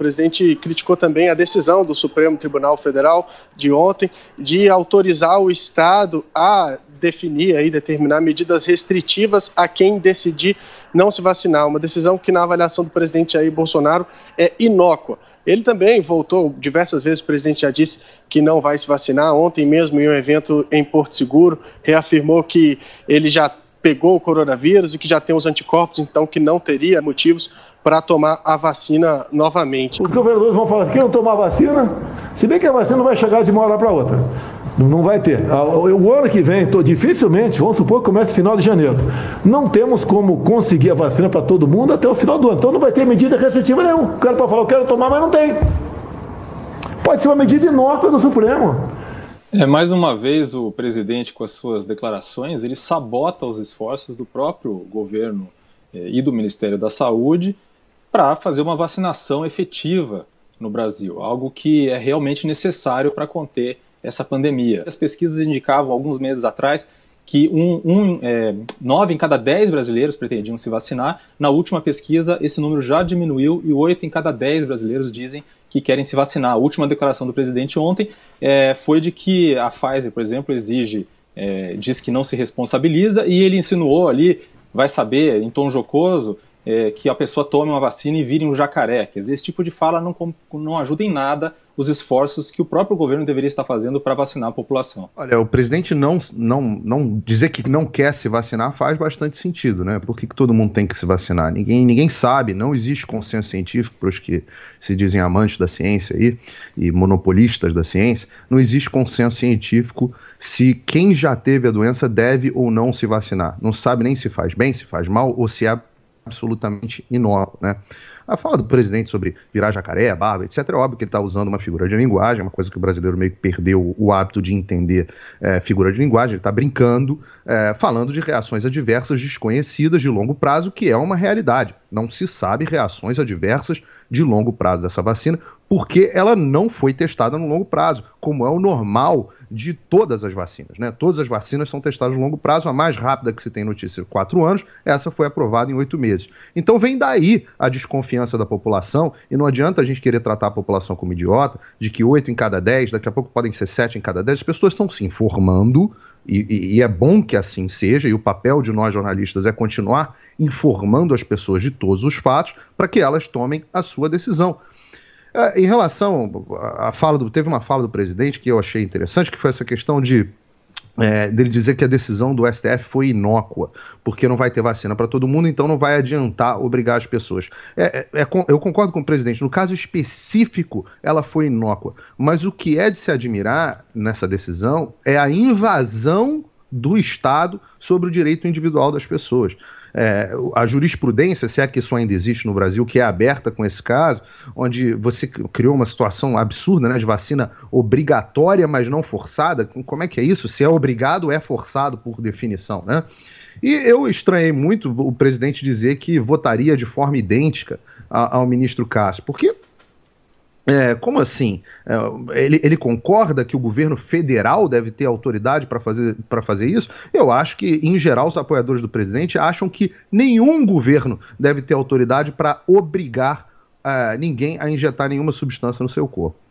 O presidente criticou também a decisão do Supremo Tribunal Federal de ontem de autorizar o Estado a definir e determinar medidas restritivas a quem decidir não se vacinar. Uma decisão que, na avaliação do presidente Jair Bolsonaro, é inócua. Ele também voltou diversas vezes, o presidente já disse que não vai se vacinar. Ontem mesmo, em um evento em Porto Seguro, reafirmou que ele já pegou o coronavírus e que já tem os anticorpos, então que não teria motivos para tomar a vacina novamente. Os governadores vão falar: assim, quem não tomar a vacina, se bem que a vacina não vai chegar de uma hora para outra. Não vai ter. O ano que vem, dificilmente, vamos supor que começa final de janeiro. Não temos como conseguir a vacina para todo mundo até o final do ano. Então não vai ter medida restritiva nenhuma. O cara para falar, eu quero tomar, mas não tem. Pode ser uma medida inócua do Supremo. É, mais uma vez, o presidente, com as suas declarações, ele sabota os esforços do próprio governo eh, e do Ministério da Saúde para fazer uma vacinação efetiva no Brasil, algo que é realmente necessário para conter essa pandemia. As pesquisas indicavam alguns meses atrás que um, um é, nove em cada dez brasileiros pretendiam se vacinar. Na última pesquisa, esse número já diminuiu e oito em cada dez brasileiros dizem que querem se vacinar. A última declaração do presidente ontem é, foi de que a Pfizer, por exemplo, exige, é, diz que não se responsabiliza e ele insinuou ali, vai saber, em tom jocoso, é, que a pessoa tome uma vacina e vire um jacaré. Quer dizer, esse tipo de fala não, não ajuda em nada os esforços que o próprio governo deveria estar fazendo para vacinar a população. Olha, o presidente não, não, não dizer que não quer se vacinar faz bastante sentido, né? Por que, que todo mundo tem que se vacinar? Ninguém, ninguém sabe, não existe consenso científico para os que se dizem amantes da ciência aí, e monopolistas da ciência, não existe consenso científico se quem já teve a doença deve ou não se vacinar. Não sabe nem se faz bem, se faz mal ou se é absolutamente inócuo, né? A fala do presidente sobre virar jacaré, barba, etc., é óbvio que ele está usando uma figura de linguagem, uma coisa que o brasileiro meio que perdeu o hábito de entender é, figura de linguagem, ele está brincando, é, falando de reações adversas desconhecidas de longo prazo, que é uma realidade. Não se sabe reações adversas de longo prazo dessa vacina, porque ela não foi testada no longo prazo, como é o normal de todas as vacinas. Né? Todas as vacinas são testadas a longo prazo, a mais rápida que se tem notícia, quatro anos, essa foi aprovada em oito meses. Então vem daí a desconfiança da população, e não adianta a gente querer tratar a população como idiota, de que oito em cada dez, daqui a pouco podem ser sete em cada dez, as pessoas estão se informando, e, e, e, é bom que assim seja, e o papel de nós jornalistas é continuar informando as pessoas de todos os fatos para que elas tomem a sua decisão. É, em relação à fala do. Teve uma fala do presidente que eu achei interessante, que foi essa questão de é, dele dizer que a decisão do STF foi inócua, porque não vai ter vacina para todo mundo, então não vai adiantar obrigar as pessoas. É, é, é eu concordo com o presidente, no caso específico, ela foi inócua. Mas o que é de se admirar nessa decisão é a invasão do Estado sobre o direito individual das pessoas é, a jurisprudência, se é que isso ainda existe no Brasil, que é aberta com esse caso, onde você criou uma situação absurda né, de vacina obrigatória, mas não forçada. Como é que é isso? Se é obrigado, é forçado por definição, né? E eu estranhei muito o presidente dizer que votaria de forma idêntica ao ministro Cássio, porque é, como assim? É, ele, ele, concorda que o governo federal deve ter autoridade para fazer, fazer isso? Eu acho que, em geral, os apoiadores do presidente acham que nenhum governo deve ter autoridade para obrigar uh, ninguém a injetar nenhuma substância no seu corpo.